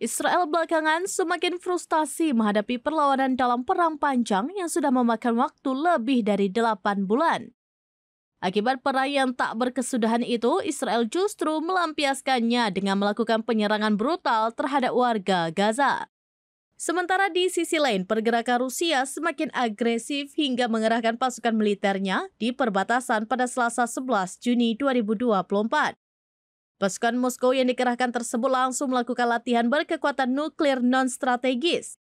Israel belakangan semakin frustasi menghadapi perlawanan dalam perang panjang yang sudah memakan waktu lebih dari delapan bulan. Akibat perang yang tak berkesudahan itu, Israel justru melampiaskannya dengan melakukan penyerangan brutal terhadap warga Gaza. Sementara di sisi lain, pergerakan Rusia semakin agresif hingga mengerahkan pasukan militernya di perbatasan pada Selasa 11 Juni 2024. Pasukan Moskow yang dikerahkan tersebut langsung melakukan latihan berkekuatan nuklir non-strategis.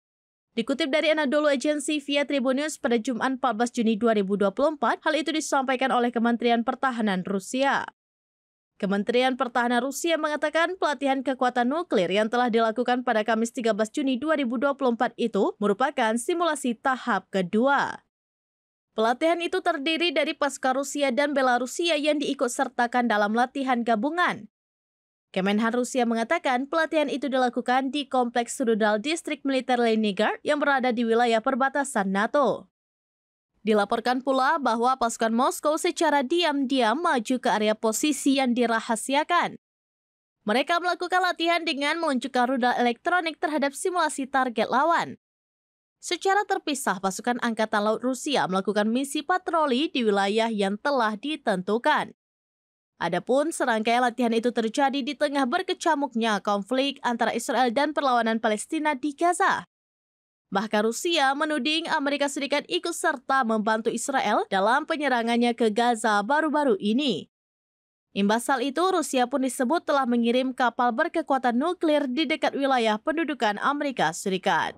Dikutip dari Anadolu Agency via Tribunnews pada Jumat 14 Juni 2024, hal itu disampaikan oleh Kementerian Pertahanan Rusia. Kementerian Pertahanan Rusia mengatakan pelatihan kekuatan nuklir yang telah dilakukan pada Kamis 13 Juni 2024 itu merupakan simulasi tahap kedua. Pelatihan itu terdiri dari pasukan Rusia dan Belarusia yang diikutsertakan dalam latihan gabungan. Kemenhan Rusia mengatakan pelatihan itu dilakukan di Kompleks Rudal Distrik Militer Leningrad yang berada di wilayah perbatasan NATO. Dilaporkan pula bahwa pasukan Moskow secara diam-diam maju ke area posisi yang dirahasiakan. Mereka melakukan latihan dengan meluncurkan rudal elektronik terhadap simulasi target lawan. Secara terpisah, pasukan Angkatan Laut Rusia melakukan misi patroli di wilayah yang telah ditentukan. Adapun serangkaian latihan itu terjadi di tengah berkecamuknya konflik antara Israel dan perlawanan Palestina di Gaza. Bahkan Rusia menuding Amerika Serikat ikut serta membantu Israel dalam penyerangannya ke Gaza baru-baru ini. Imbas hal itu, Rusia pun disebut telah mengirim kapal berkekuatan nuklir di dekat wilayah pendudukan Amerika Serikat.